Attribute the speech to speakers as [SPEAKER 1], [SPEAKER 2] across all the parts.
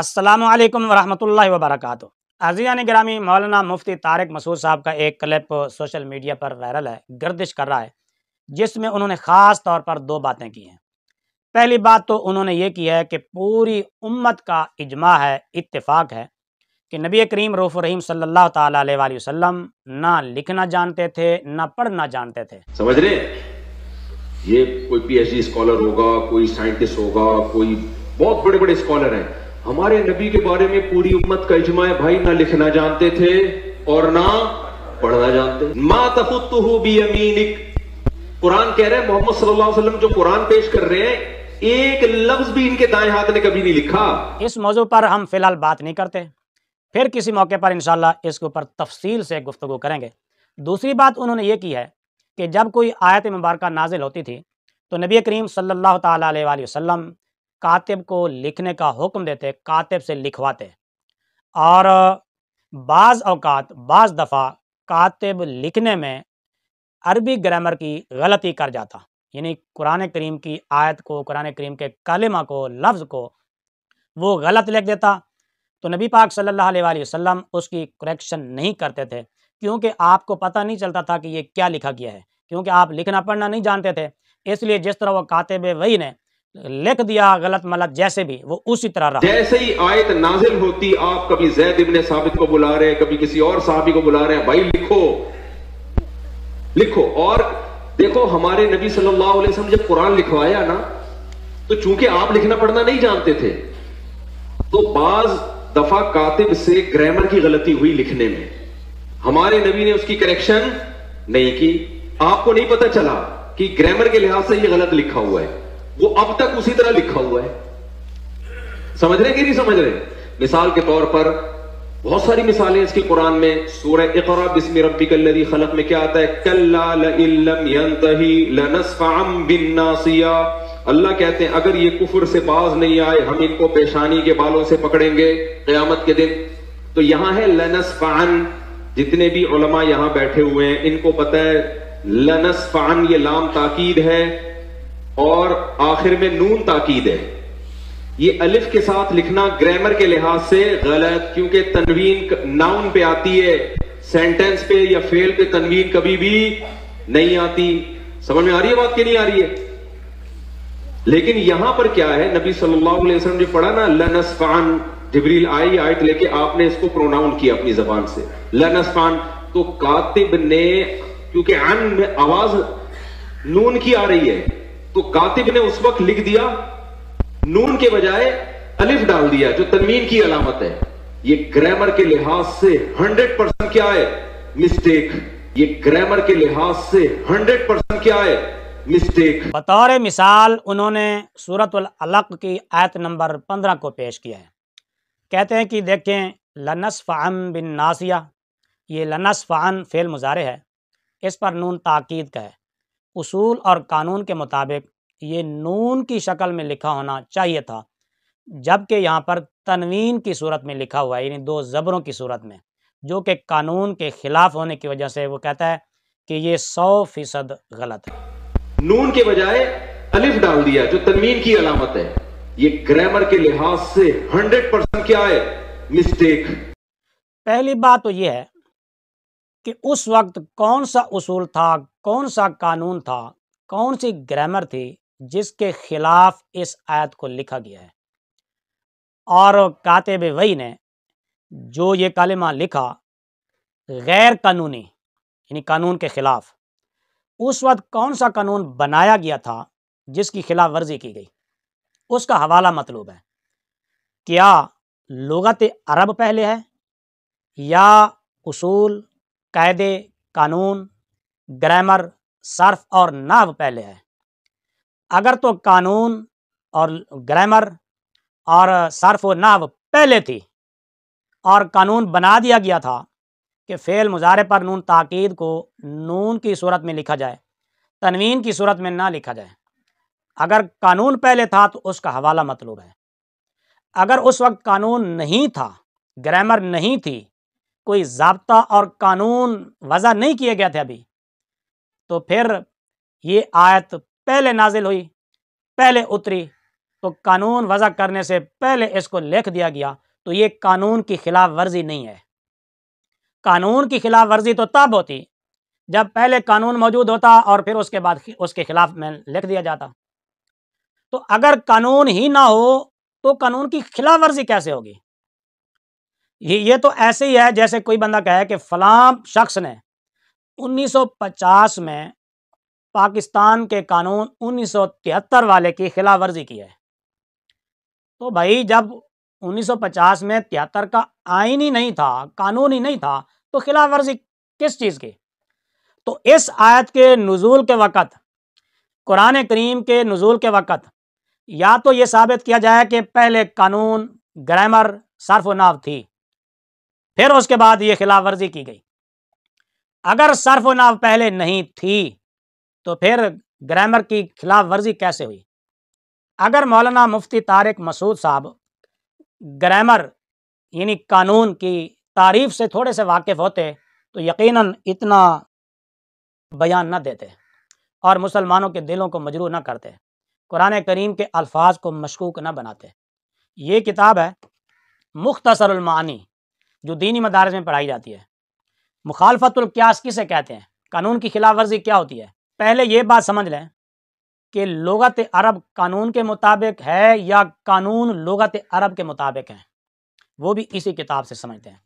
[SPEAKER 1] السلام علیکم ورحمت اللہ وبرکاتہ گرامی مولانا مفتی مسعود صاحب کا ایک کلپ سوشل میڈیا پر ہے گردش کر رہا ہے جس میں انہوں نے خاص طور پر دو باتیں کی ہیں پہلی بات تو انہوں نے یہ کی ہے کہ پوری امت کا اجماع ہے اتفاق ہے کہ نبی کریم روف الرحیم صلی اللہ علیہ علیہ وسلم نہ لکھنا جانتے تھے نہ پڑھنا جانتے تھے
[SPEAKER 2] سمجھ رہے یہ کوئی پی ایچ ڈی اسکالر ہوگا کوئی بہت بڑے بڑے اسکالر ہیں ہمارے نبی کے بارے میں پوری امت کا اجماع بھائی نہ لکھنا جانتے تھے اور نہ پڑھنا جانتے ما تفتہو بی امینک قرآن کہہ رہے ہیں محمد صلی اللہ علیہ
[SPEAKER 1] وسلم جو قرآن پیش کر رہے ہیں
[SPEAKER 2] ایک لفظ بھی ان کے دائیں ہاتھ نے کبھی نہیں لکھا
[SPEAKER 1] اس موضوع پر ہم فیلال بات نہیں کرتے پھر کسی موقع پر انشاءاللہ اس کے اوپر تفصیل سے گفتگو کریں گے دوسری بات انہوں نے یہ کی ہے کہ جب کوئی آیت مبارکہ نازل ہوتی تھی تو نبی کریم صلی اللہ علیہ وسلم کاتب کو لکھنے کا حکم دیتے کاتب سے لکھواتے اور بعض اوقات بعض دفعہ کاتب لکھنے میں عربی گرامر کی غلطی کر جاتا یعنی قرآن کریم کی آیت کو قرآن کریم کے کلمہ کو لفظ کو وہ غلط لکھ دیتا تو نبی پاک صلی اللہ علیہ وآلہ وسلم اس کی کریکشن نہیں کرتے تھے کیونکہ آپ کو پتہ نہیں چلتا تھا کہ یہ کیا لکھا گیا ہے کیونکہ آپ لکھنا پڑھنا نہیں جانتے تھے اس لیے جس طرح وہ کاتب وہی نے لکھ دیا غلط ملت جیسے بھی وہ اسی طرح رہا جیسے ہی
[SPEAKER 2] آیت نازل ہوتی آپ کبھی زید ابن ثابت کو بلا رہے ہیں کبھی کسی اور صحابی کو بلا رہے ہیں بھائی لکھو لکھو اور دیکھو ہمارے نبی صلی اللہ علیہ وسلم جب قرآن لکھوایا نا تو چونکہ آپ لکھنا پڑھنا نہیں جانتے تھے تو بعض دفعہ کاتب سے گرامر کی غلطی ہوئی لکھنے میں ہمارے نبی نے اس کی کریکشن نہیں کی آپ کو نہیں پتا چلا کہ گرامر کے لحاظ سے یہ غلط لکھا ہوا ہے وہ اب تک اسی طرح لکھا ہوا ہے سمجھ رہے کہ نہیں سمجھ رہے مثال کے طور پر بہت ساری مثالیں اس کی قرآن میں سورہ بسم خلق میں کیا آتا ہے اللہ کہتے ہیں اگر یہ کفر سے باز نہیں آئے ہم ان کو پیشانی کے بالوں سے پکڑیں گے قیامت کے دن تو یہاں ہے لنس فان جتنے بھی علماء یہاں بیٹھے ہوئے ہیں ان کو پتہ ہے لنس فان یہ لام تاکید ہے اور آخر میں نون تاکید ہے یہ الف کے ساتھ لکھنا گرامر کے لحاظ سے غلط کیونکہ تنوین ناؤن پہ آتی ہے سینٹینس پہ یا فیل پہ تنوین کبھی بھی نہیں آتی سمجھ میں آ رہی ہے بات کی نہیں آ رہی ہے لیکن یہاں پر کیا ہے نبی صلی اللہ علیہ وسلم نے پڑھا نا لنس فان جبریل آئی آئٹ لے کے آپ نے اس کو پروناؤن کیا اپنی زبان سے لنس فان تو کاتب نے کیونکہ میں آواز نون کی آ رہی ہے تو کاتب نے اس وقت لکھ دیا نون کے بجائے الف ڈال دیا جو تنمین کی علامت ہے یہ گرامر کے لحاظ سے ہنڈریڈ پرسنٹ کیا ہے مسٹیک یہ گرامر کے لحاظ سے ہنڈریڈ پرسنٹ کیا ہے مسٹیک
[SPEAKER 1] بطور مثال انہوں نے سورت العلق کی آیت نمبر پندرہ کو پیش کیا ہے کہتے ہیں کہ دیکھیں لنصف فعن بن ناسیہ یہ لنصف فعن فعل مزارے ہے اس پر نون تاکید کا ہے اصول اور قانون کے مطابق یہ نون کی شکل میں لکھا ہونا چاہیے تھا جبکہ یہاں پر تنوین کی صورت میں لکھا ہوا ہے یعنی دو زبروں کی صورت میں جو کہ قانون کے خلاف ہونے کی وجہ سے وہ کہتا ہے کہ یہ سو فیصد غلط
[SPEAKER 2] ہے نون کے بجائے ڈال دیا جو تنوین کی علامت ہے یہ گرامر کے لحاظ سے ہنڈریڈ کیا ہے مسٹیک
[SPEAKER 1] پہلی بات تو یہ ہے کہ اس وقت کون سا اصول تھا کون سا قانون تھا کون سی گرامر تھی جس کے خلاف اس آیت کو لکھا گیا ہے اور کاتب وئی نے جو یہ کالمہ لکھا غیر قانونی یعنی قانون کے خلاف اس وقت کون سا قانون بنایا گیا تھا جس کی خلاف ورزی کی گئی اس کا حوالہ مطلوب ہے کیا لغت عرب پہلے ہے یا اصول قاعدے قانون گرامر صرف اور ناو پہلے ہے اگر تو قانون اور گرامر اور صرف و ناو پہلے تھی اور قانون بنا دیا گیا تھا کہ فعل مظاہرے پر نون تاکید کو نون کی صورت میں لکھا جائے تنوین کی صورت میں نہ لکھا جائے اگر قانون پہلے تھا تو اس کا حوالہ مطلوب ہے اگر اس وقت قانون نہیں تھا گرامر نہیں تھی کوئی ضابطہ اور قانون وضع نہیں کیا گئے تھے ابھی تو پھر یہ آیت پہلے نازل ہوئی پہلے اتری تو قانون وضع کرنے سے پہلے اس کو لکھ دیا گیا تو یہ قانون کی خلاف ورزی نہیں ہے قانون کی خلاف ورزی تو تب ہوتی جب پہلے قانون موجود ہوتا اور پھر اس کے بعد اس کے خلاف میں لکھ دیا جاتا تو اگر قانون ہی نہ ہو تو قانون کی خلاف ورزی کیسے ہوگی یہ تو ایسے ہی ہے جیسے کوئی بندہ کہے کہ فلام شخص نے انیس سو پچاس میں پاکستان کے قانون انیس سو تہتر والے کی خلاف ورزی کی ہے تو بھائی جب انیس سو پچاس میں تہتر کا آئین ہی نہیں تھا قانون ہی نہیں تھا تو خلاف ورزی کس چیز کی تو اس آیت کے نزول کے وقت قرآن کریم کے نزول کے وقت یا تو یہ ثابت کیا جائے کہ پہلے قانون گرامر صرف و ناف تھی پھر اس کے بعد یہ خلاف ورزی کی گئی اگر صرف و ناف پہلے نہیں تھی تو پھر گرامر کی خلاف ورزی کیسے ہوئی اگر مولانا مفتی طارق مسعود صاحب گرامر یعنی قانون کی تعریف سے تھوڑے سے واقف ہوتے تو یقیناً اتنا بیان نہ دیتے اور مسلمانوں کے دلوں کو مجروع نہ کرتے قرآن کریم کے الفاظ کو مشکوک نہ بناتے یہ کتاب ہے مختصر المعانی جو دینی مدارس میں پڑھائی جاتی ہے مخالفت القیاس کسے کہتے ہیں قانون کی خلاف ورزی کیا ہوتی ہے پہلے یہ بات سمجھ لیں کہ لغت عرب قانون کے مطابق ہے یا قانون لغت عرب کے مطابق ہیں وہ بھی اسی کتاب سے سمجھتے ہیں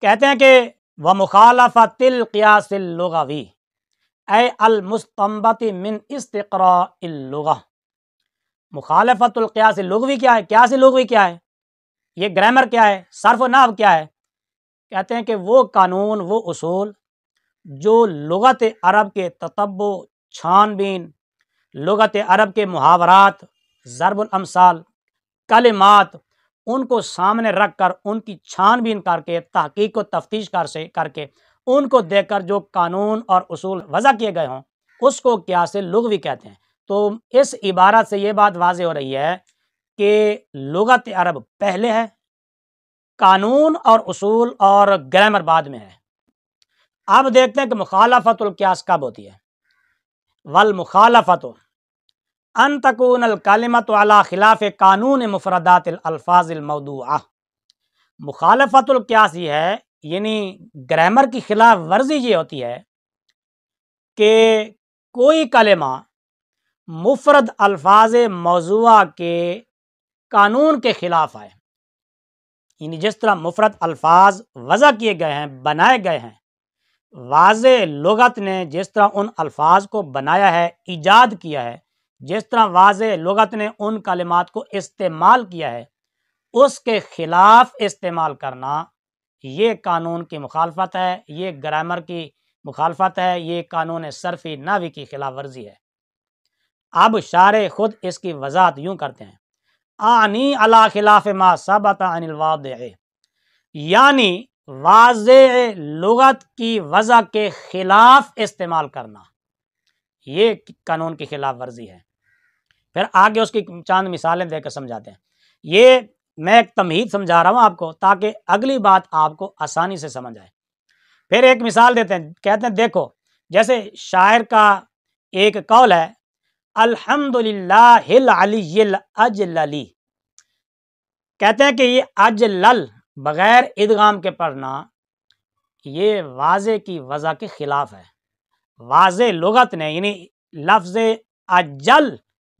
[SPEAKER 1] کہتے ہیں کہ وہ مخالفت مخالفت القیاس لغوی کیا ہے سے لغوی کیا ہے یہ گرامر کیا ہے صرف و ناو کیا ہے کہتے ہیں کہ وہ قانون وہ اصول جو لغت عرب کے تطبع چھانبین چھان بین لغت عرب کے محاورات ضرب الامثال کلمات ان کو سامنے رکھ کر ان کی چھان بین کر کے تحقیق و تفتیش کر سے کر کے ان کو دیکھ کر جو قانون اور اصول وضع کیے گئے ہوں اس کو کیا سے لغوی کہتے ہیں تو اس عبارت سے یہ بات واضح ہو رہی ہے کہ لغت عرب پہلے ہے قانون اور اصول اور گرامر بعد میں ہے اب دیکھتے ہیں کہ مخالفت القیاس کب ہوتی ہے والمخالفت ان تکون الکلمت علی خلاف قانون مفردات الفاظ المدع مخالفت القیاس یہ ہے یعنی گرامر کی خلاف ورزی یہ ہوتی ہے کہ کوئی کلمہ مفرد الفاظ موضوع کے قانون کے خلاف آئے یعنی جس طرح مفرد الفاظ وضع کیے گئے ہیں بنائے گئے ہیں واضح لغت نے جس طرح ان الفاظ کو بنایا ہے ایجاد کیا ہے جس طرح واضح لغت نے ان کلمات کو استعمال کیا ہے اس کے خلاف استعمال کرنا یہ قانون کی مخالفت ہے یہ گرامر کی مخالفت ہے یہ قانون صرفی ناوی کی خلاف ورزی ہے اب شارع خود اس کی وضاحت یوں کرتے ہیں آنی خلاف ما عن الواضع یعنی واضح لغت کی وضع کے خلاف استعمال کرنا یہ قانون کی خلاف ورزی ہے پھر آگے اس کی چاند مثالیں دے کر سمجھاتے ہیں یہ میں ایک تمہید سمجھا رہا ہوں آپ کو تاکہ اگلی بات آپ کو آسانی سے سمجھ آئے پھر ایک مثال دیتے ہیں کہتے ہیں دیکھو جیسے شاعر کا ایک قول الحمدللہ الحمد للہ کہتے ہیں کہ یہ اج لل بغیر ادغام کے پڑھنا یہ واضح کی وضع کے خلاف ہے واضح لغت نے یعنی لفظ اجل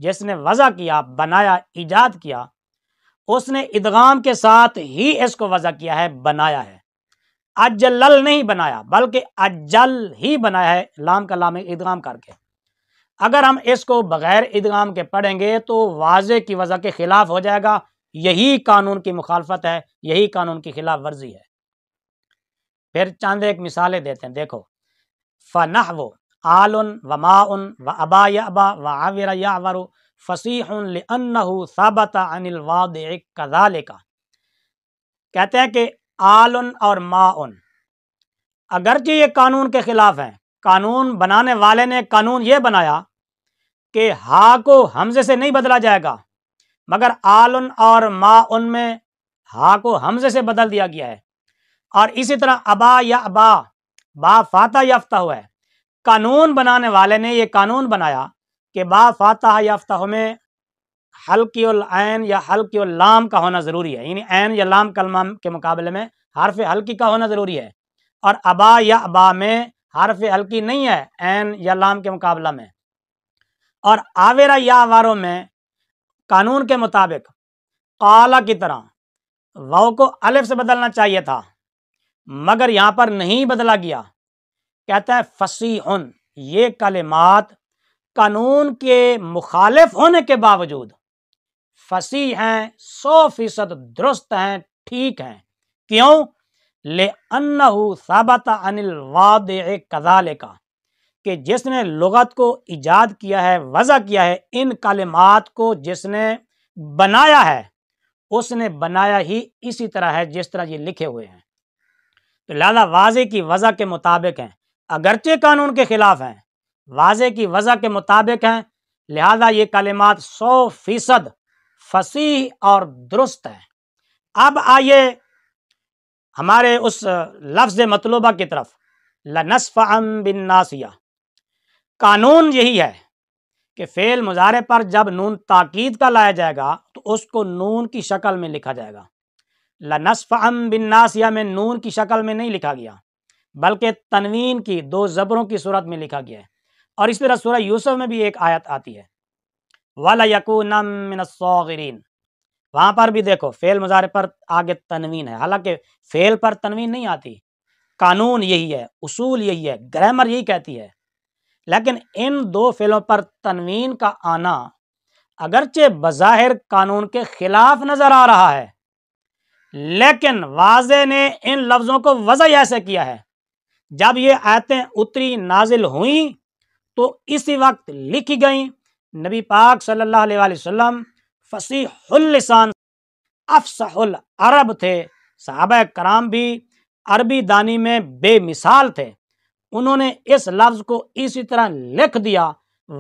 [SPEAKER 1] جس نے وضع کیا بنایا ایجاد کیا اس نے ادغام کے ساتھ ہی اس کو وضع کیا ہے بنایا ہے اجلل نہیں بنایا بلکہ اجل ہی بنایا ہے لام کا لام ادغام کر کے اگر ہم اس کو بغیر ادغام کے پڑھیں گے تو واضح کی وضع کے خلاف ہو جائے گا یہی قانون کی مخالفت ہے یہی قانون کی خلاف ورزی ہے پھر چاند ایک مثالیں دیتے ہیں دیکھو فنح يَعْوَرُ ابا ابا وسی عَنِ الْوَادِعِ کا کہتے ہیں کہ آل اور ما اگرچہ یہ قانون کے خلاف ہیں قانون بنانے والے نے قانون یہ بنایا کہ ہا کو حمزے سے نہیں بدلا جائے گا مگر آلن اور ما ان میں ہا کو حمزے سے بدل دیا گیا ہے اور اسی طرح ابا یا ابا با فاتح یافتہ ہوا ہے قانون بنانے والے نے یہ قانون بنایا کہ با فاتح یافتہ ہو میں حلقی العین یا حلقی اللام کا ہونا ضروری ہے یعنی عین یا لام کلمہ کے مقابلے میں حرف حلقی کا ہونا ضروری ہے اور ابا یا ابا میں حرف حلقی نہیں ہے عین یا لام کے مقابلہ میں اور آویرا یا واروں میں قانون کے مطابق قالا کی طرح واؤ کو الف سے بدلنا چاہیے تھا مگر یہاں پر نہیں بدلا گیا کہتا ہے فصیحن یہ کلمات قانون کے مخالف ہونے کے باوجود فصیح ہیں سو فیصد درست ہیں ٹھیک ہیں کیوں لے انہو ثابت ان الوادع کذالکہ کہ جس نے لغت کو ایجاد کیا ہے وضع کیا ہے ان کلمات کو جس نے بنایا ہے اس نے بنایا ہی اسی طرح ہے جس طرح یہ لکھے ہوئے ہیں تو لہذا واضح کی وضع کے مطابق ہیں اگرچہ قانون کے خلاف ہیں واضح کی وضع کے مطابق ہیں لہذا یہ کلمات سو فیصد فصیح اور درست ہیں اب آئیے ہمارے اس لفظ مطلوبہ کی طرف لنصف ام بن ناسیہ قانون یہی ہے کہ فعل مزارے پر جب نون تاکید کا لایا جائے گا تو اس کو نون کی شکل میں لکھا جائے گا لنصف ام بن ناسیہ میں نون کی شکل میں نہیں لکھا گیا بلکہ تنوین کی دو زبروں کی صورت میں لکھا گیا ہے اور اس طرح سورہ یوسف میں بھی ایک آیت آتی ہے و لکون وہاں پر بھی دیکھو فعل مظاہرے پر آگے تنوین ہے حالانکہ فعل پر تنوین نہیں آتی قانون یہی ہے اصول یہی ہے گرامر یہی کہتی ہے لیکن ان دو فعلوں پر تنوین کا آنا اگرچہ بظاہر قانون کے خلاف نظر آ رہا ہے لیکن واضح نے ان لفظوں کو وضع ایسے کیا ہے جب یہ آیتیں اتری نازل ہوئیں تو اسی وقت لکھی گئیں نبی پاک صلی اللہ علیہ وآلہ وسلم فصیح اللسان افسح العرب تھے صحابہ کرام بھی عربی دانی میں بے مثال تھے انہوں نے اس لفظ کو اسی طرح لکھ دیا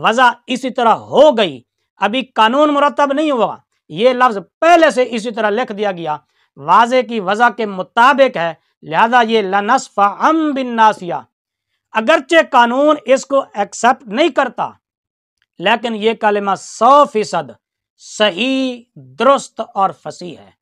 [SPEAKER 1] وضع اسی طرح ہو گئی ابھی قانون مرتب نہیں ہوا یہ لفظ پہلے سے اسی طرح لکھ دیا گیا واضح کی وضع کے مطابق ہے لہذا یہ لنصف بن ناسیہ اگرچہ قانون اس کو ایکسپٹ نہیں کرتا لیکن یہ کلمہ سو فیصد صحیح درست اور فصیح ہے